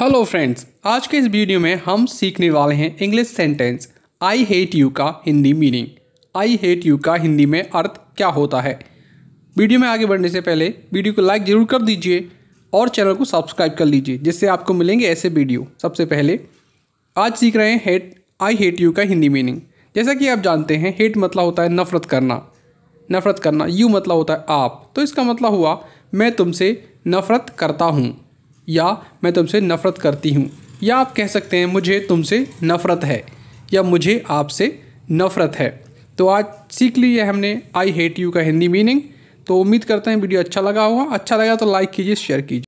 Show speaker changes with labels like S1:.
S1: hello friends आज के इस वीडियो में हम सीखने वाले हैं English sentence I hate you का Hindi meaning I hate you का हिंदी में अर्थ क्या होता है वीडियो में आगे बढ़ने से पहले वीडियो को लाइक ज़रूर कर दीजिए और चैनल को सब्सक्राइब कर लीजिए जिससे आपको मिलेंगे ऐसे वीडियो सबसे पहले आज सीख रहे हैं हेट आई हेट यू का हिंदी मीनिंग जैसा कि आप जानते हैं हेट मतलब होता है नफ़रत करना नफ़रत करना यू मतलब होता है आप तो इसका मतलब हुआ मैं तुमसे नफ़रत करता हूँ या मैं तुमसे नफ़रत करती हूँ या आप कह सकते हैं मुझे तुमसे नफ़रत है या मुझे आपसे नफ़रत है तो आज सीख ली है हमने आई हेट यू का हिंदी मीनिंग तो उम्मीद करते हैं वीडियो अच्छा लगा होगा अच्छा लगा तो लाइक कीजिए शेयर कीजिए